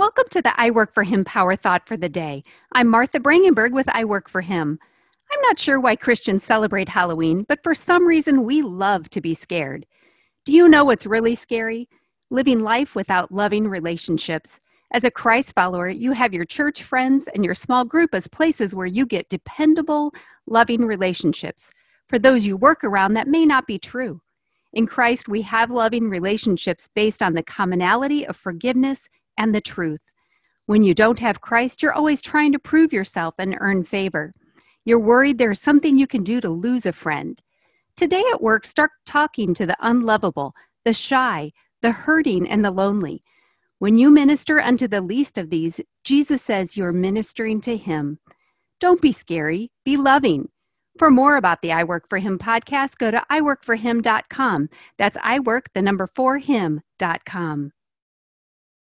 Welcome to the I Work for Him Power Thought for the Day. I'm Martha Brangenberg with I Work for Him. I'm not sure why Christians celebrate Halloween, but for some reason we love to be scared. Do you know what's really scary? Living life without loving relationships. As a Christ follower, you have your church friends and your small group as places where you get dependable, loving relationships. For those you work around, that may not be true. In Christ, we have loving relationships based on the commonality of forgiveness and the truth. When you don't have Christ, you're always trying to prove yourself and earn favor. You're worried there's something you can do to lose a friend. Today at work, start talking to the unlovable, the shy, the hurting, and the lonely. When you minister unto the least of these, Jesus says you're ministering to him. Don't be scary, be loving. For more about the I Work for Him podcast, go to iworkforhim.com. That's I Work, the number for him.com.